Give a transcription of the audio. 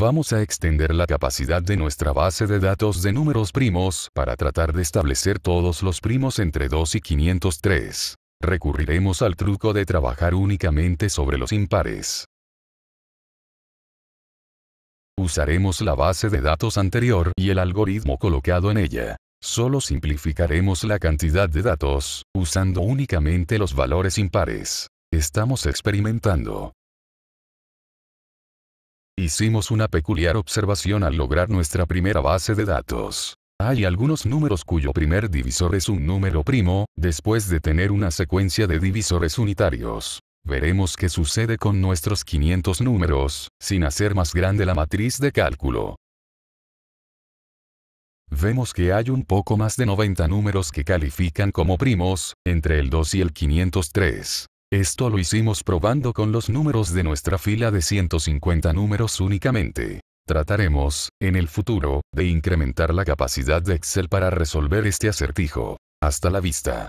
vamos a extender la capacidad de nuestra base de datos de números primos para tratar de establecer todos los primos entre 2 y 503. Recurriremos al truco de trabajar únicamente sobre los impares. Usaremos la base de datos anterior y el algoritmo colocado en ella. Solo simplificaremos la cantidad de datos, usando únicamente los valores impares. Estamos experimentando hicimos una peculiar observación al lograr nuestra primera base de datos. Hay algunos números cuyo primer divisor es un número primo, después de tener una secuencia de divisores unitarios. Veremos qué sucede con nuestros 500 números, sin hacer más grande la matriz de cálculo. Vemos que hay un poco más de 90 números que califican como primos, entre el 2 y el 503. Esto lo hicimos probando con los números de nuestra fila de 150 números únicamente. Trataremos, en el futuro, de incrementar la capacidad de Excel para resolver este acertijo. Hasta la vista.